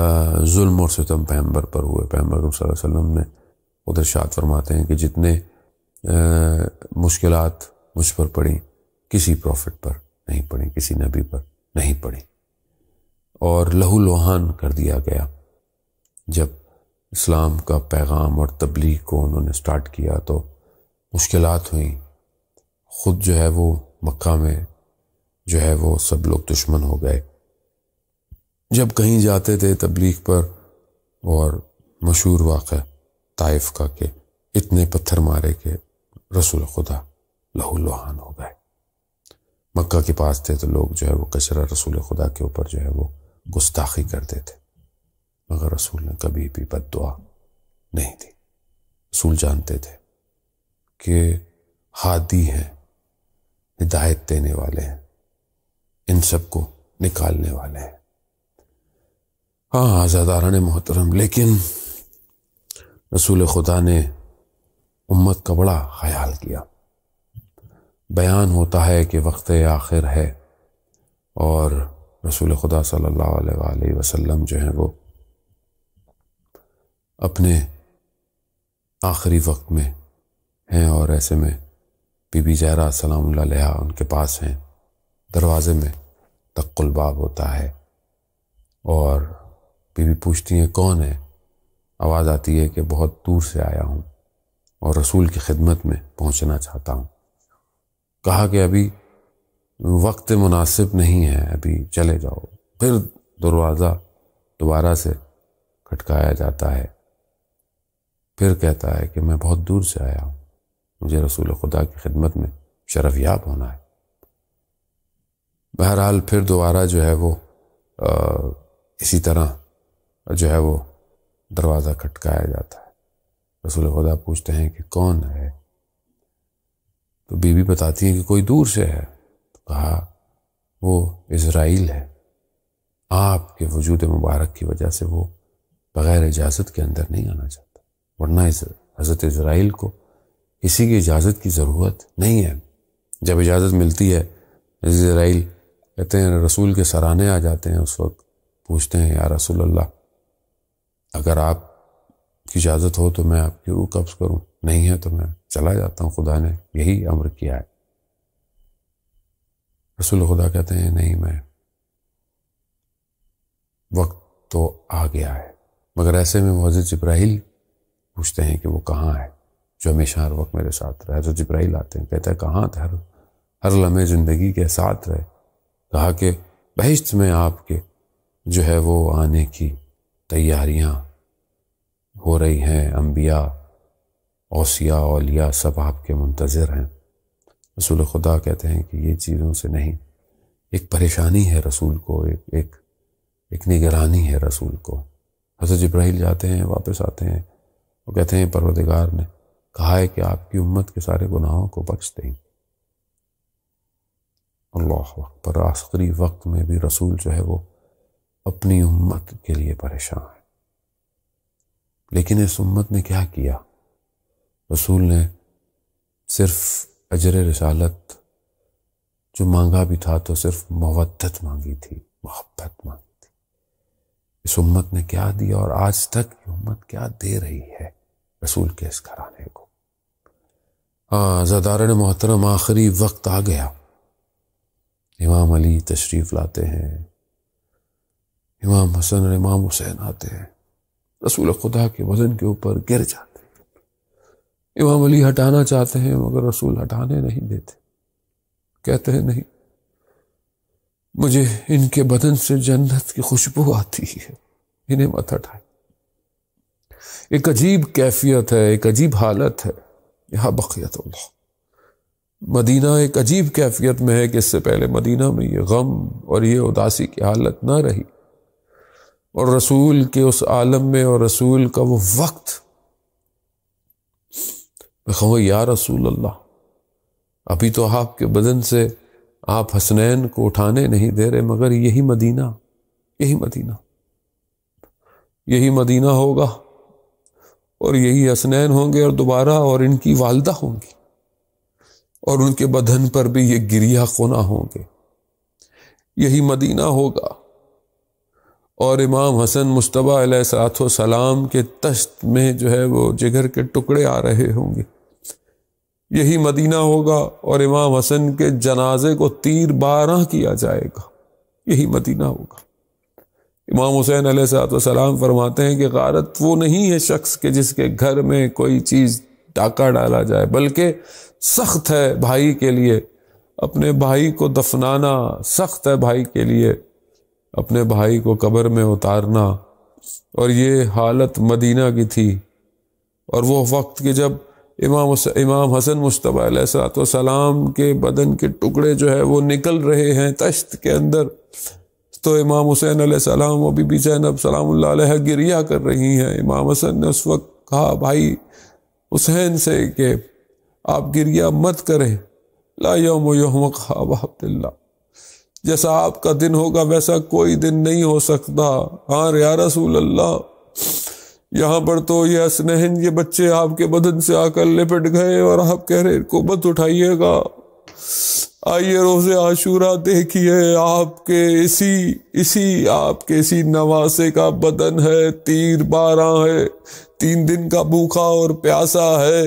जुल्म और सितम पैम्बर पर हुए पैम्बर वसल्लम ने उधर शाद फरमाते हैं कि जितने मुश्किल मुझ पर पड़ी किसी प्रॉफिट पर नहीं पड़ी किसी नबी पर नहीं पड़ी और लहू लोहान कर दिया गया जब इस्लाम का पैगाम और तबलीग को उन्होंने स्टार्ट किया तो मुश्किल हुई ख़ुद जो है वो मक्का में जो है वो सब लोग दुश्मन हो गए जब कहीं जाते थे तबलीग पर और मशहूर वाक़ ताइफ का के इतने पत्थर मारे के रसूल खुदा लहुल्लहान हो गए मक्का के पास थे तो लोग जो है वो कचरा रसूल खुदा के ऊपर जो है वो गुस्ताखी करते थे मगर रसूल ने कभी भी बद नहीं थी रसूल जानते थे कि हादी हैं हिदायत देने वाले हैं इन सबको निकालने वाले हैं हाँ आज़ादारा ने मोहतरम लेकिन रसूल खुदा ने उम्मत का बड़ा ख्याल किया बयान होता है कि वक्त आखिर है और रसूल खुदा सल्लल्लाहु अलैहि वसल्लम जो हैं वो अपने आखिरी वक्त में हैं और ऐसे में बीबी जहरा सलाम उनके पास हैं दरवाज़े में तक्लबाब होता है और बीवी पूछती हैं कौन है आवाज़ आती है कि बहुत दूर से आया हूँ और रसूल की खिदमत में पहुँचना चाहता हूँ कहा कि अभी वक्त मुनासिब नहीं है अभी चले जाओ फिर दरवाज़ा दोबारा से खटकाया जाता है फिर कहता है कि मैं बहुत दूर से आया हूँ मुझे रसूल खुदा की खिदमत में शरफ याब होना है बहरहाल फिर दोबारा जो है वो आ, इसी तरह जो है वो दरवाज़ा खटकाया जाता है रसूल खुदा पूछते हैं कि कौन है तो बीवी बताती है कि कोई दूर से है तो कहा वो इसराइल है आपके वजूद मुबारक की वजह से वो बग़ैर इजाज़त के अंदर नहीं आना चाहता वरना इस हज़रत इसराइल को किसी की इजाज़त की ज़रूरत नहीं है जब इजाज़त मिलती है इसराइल कहते हैं रसूल के सराहने आ जाते हैं उस वक्त पूछते हैं या रसूल अल्लाह अगर आप की इजाज़त हो तो मैं आपकी रूह कब्ज़ करूँ नहीं है तो मैं चला जाता हूँ खुदा ने यही अमर किया है रसूल खुदा कहते हैं नहीं मैं वक्त तो आ गया है मगर ऐसे में वो हज़रत पूछते हैं कि वो कहाँ है जो हमेशा हर वक्त मेरे साथ रहे हज़रत जब्राहिल आते हैं कहते हैं कहाँ थे हर हर लम्हे ज़िंदगी के साथ रहे कहा कि बहिश्त में आपके जो है वो आने की तैयारियां हो रही हैं अम्बिया ओसिया औलिया सब आपके मुंतज़र हैं रसूल खुदा कहते हैं कि ये चीज़ों से नहीं एक परेशानी है रसूल को एक एक, एक निगरानी है रसूल को हजरत जब्राहिल जाते हैं वापस आते हैं वो कहते हैं परवदगार ने कहा है कि आपकी उम्मत के सारे गुनाहों को बख्श दें अल्लाह पर आखिरी वक्त में भी रसूल जो है वो अपनी उम्मत के लिए परेशान है लेकिन इस उम्मत ने क्या किया रसूल ने सिर्फ अजर रसालत जो मांगा भी था तो सिर्फ मवदत मांगी थी मोहब्बत मांगी थी इस उम्मत ने क्या दिया और आज तक ये उम्मत क्या दे रही है रसूल के इस घराने को हाँ जदार मोहतरम आखिरी वक्त आ गया इमाम अली तशरीफ़ लाते हैं इमाम हसन और इमाम हुसैन आते हैं रसूल खुदा के वजन के ऊपर गिर जाते हैं इमाम अली हटाना चाहते हैं मगर रसूल हटाने नहीं देते कहते हैं नहीं मुझे इनके बदन से जन्नत की खुशबू आती है इन्हें मत हटाए एक अजीब कैफियत है एक अजीब हालत है यहाँ बकियत अल्लाह मदीना एक अजीब कैफियत में है कि इससे पहले मदीना में ये गम और ये उदासी की हालत ना रही और रसूल के उस आलम में और रसूल का वो वक्त मैं कहूँ या रसूल अल्लाह अभी तो आपके बदन से आप हसनैन को उठाने नहीं दे रहे मगर यही मदीना यही मदीना यही मदीना होगा और यही हसनैन होंगे और दोबारा और इनकी वालदा होंगी और उनके बदन पर भी ये गिरिया कोना होंगे यही मदीना होगा और इमाम हसन मुशतबा सलाम के तश्त में जो है वो जिगर के टुकड़े आ रहे होंगे यही मदीना होगा और इमाम हसन के जनाजे को तीर बारह किया जाएगा यही मदीना होगा इमाम हुसैन सलाम फरमाते हैं कि गारत वो नहीं है शख्स के जिसके घर में कोई चीज़ डाका डाला जाए बल्कि सख्त है भाई के लिए अपने भाई को दफनाना सख्त है भाई के लिए अपने भाई को कब्र में उतारना और ये हालत मदीना की थी और वो वक्त के जब इमाम इमाम हसन मुशतबा सलाम के बदन के टुकड़े जो है वो निकल रहे हैं तश्त के अंदर तो इमाम हुसैन सलाम और बीबी जैनब सलाम गिरिया कर रही हैं इमाम हसन ने उस वक्त कहा भाई हुसैन से कि आप गिरिया मत करें ला योम योम खाब जैसा आपका दिन होगा वैसा कोई दिन नहीं हो सकता हाँ रे रसूल अल्लाह यहाँ पर तो यह असनहन ये बच्चे आपके बदन से आकर लिपट गए और आप कह रहे को मत उठाइएगा आइए रोज़े आशूरा देखिए आपके इसी इसी आपके इसी नवासे का बदन है तीर बारह है तीन दिन का भूखा और प्यासा है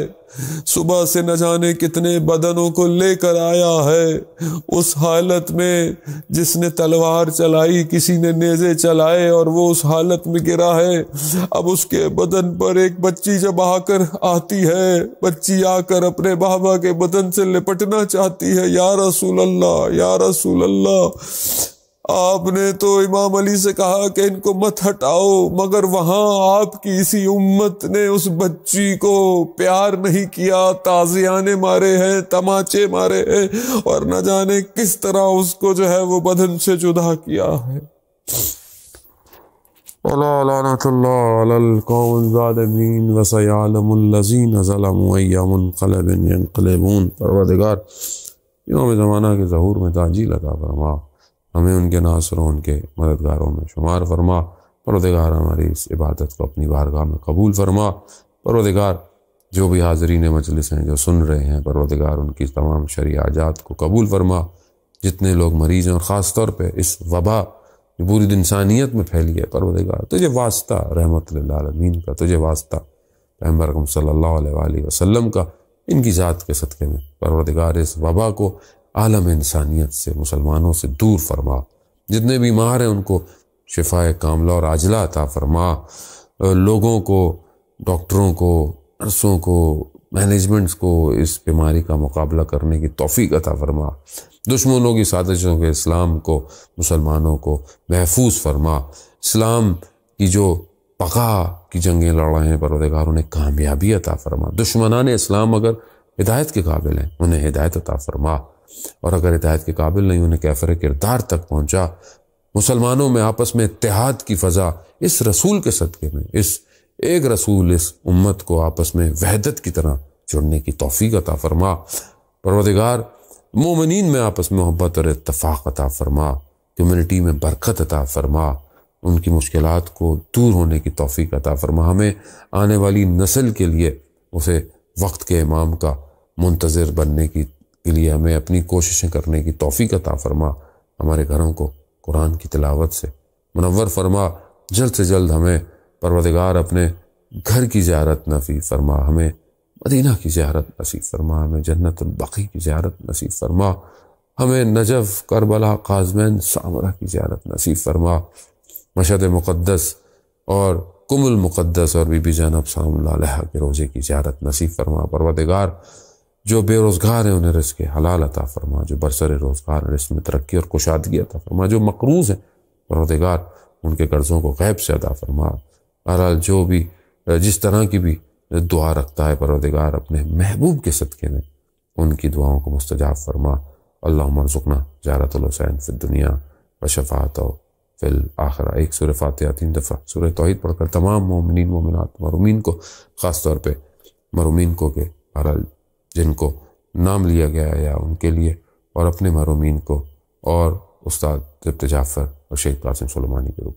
सुबह से न जाने कितने बदनों को लेकर आया है उस हालत में जिसने तलवार चलाई किसी ने नेजे चलाए और वो उस हालत में गिरा है अब उसके बदन पर एक बच्ची जब आकर आती है बच्ची आकर अपने बाबा के बदन से लिपटना चाहती है या रसूल अल्लाह या रसूल अल्लाह आपने तो इमाम अली से कहा कि इनको मत हटाओ मगर वहां आपकी इसी उम्मत ने उस बच्ची को प्यार नहीं किया ताजियाने मारे हैं तमाचे मारे हैं और न जाने किस तरह उसको जो है वो बदन से जुदा किया है इमाम ज़माना के जहूर में ताजी लगा फरमा हमें उनके नासरों उनके मददगारों में शुमार फरमा परदगार हमारी इस इबादत को अपनी बारगाह में कबूल फरमा परदगार जो भी हाजरीन मजलिस हैं जो सुन रहे हैं परदगार उनकी तमाम शरी आजात को कबूल फरमा जितने लोग मरीज हैं और ख़ास तौर पर इस वबा जो पूरी इंसानियत में फैली है परवदगार तुझे वास्ता रहमत लालमीन का तुझे वास्ता पैम्बरकम सल्ला वसलम का इनकी ज़ात के सदक़े में परवरदगार इस वबा को आलम इंसानियत से मुसलमानों से दूर फरमा जितने बीमार हैं उनको शिफाए कामला और आजला अता फरमा लोगों को डॉक्टरों को नर्सों को मैनेजमेंट्स को इस बीमारी का मुकाबला करने की तोफ़ी अता फरमा दुश्मनों की साजिशों के इस्लाम को मुसलमानों को महफूज फरमा इस्लाम की जो पका की जंगें लड़ रहे हैं परवदगार उन्हें कामयाबी अता फरमा दुश्मनान इस्लाम अगर हिदायत के काबिल हैं उन्हें हिदायत अता फरमा और अगर हिदायत के काबिल नहीं उन्हें कैफर किरदार तक पहुँचा मुसलमानों में आपस में इतिहाद की फ़ज़ा इस रसूल के सदक़े में इस एक रसूल इस उम्मत को आपस में वहदत की तरह जुड़ने की तोफ़ी अता फरमा परवदगार मोमिन में आपस में मोहब्बत और इतफ़ाक़ अता फरमा कम्यूनिटी में बरकत अता फरमा उनकी मुश्किल को दूर होने की तोफ़ी अता फरमा हमें आने वाली नस्ल के लिए उसे वक्त के इमाम का मुंतज़र बनने की के लिए हमें अपनी कोशिशें करने की तोफ़ी का फरमा हमारे घरों को कुरान की तिलावत से मनवर फरमा जल्द से जल्द हमें परवदगार अपने घर की ज्यारत नफी फरमा हमें मदीना की ज्यारत नसीब फरमा हमें जन्नतबकी की ज्यारत नसीब फरमा हमें नजफ़ करबला काजमैन सामरा की ज्यारत नसीब फरमा मशद मुक़दस और कुमुल मुक़दस और बीबी जैनब साम के रोज़े की ज्यारत नसीब फरमा परवदगार जो बेरोज़गार हैं उन्हें रिस्क हलाल अता फरमा जो बरसर रोज़गार है रिस्क में तरक्की और कुशादगी अता फरमा जो मकरूज़ हैं परदगार उनके कर्ज़ों को गैब से अदा फरमा बहरहाल जो भी जिस तरह की भी दुआ रखता है परदगार अपने महबूब के सदक़े में उनकी दुआओं को मुस्तजाब फरमा अल्लाह रसुकना जारतुलसैन फिर दुनिया व शफात फिल आखरा एक सुर फातिया तीन दफ़ा सुर तोहद पढ़कर तमाम ममिन ममिनत मरूमिन को ख़ास तौर पर मरूमिन को के बहरहाल जिनको नाम लिया गया या उनके लिए और अपने मरूमिन को और उस्ताद तब्त जाफ़र और शेख कासिम सलमानी के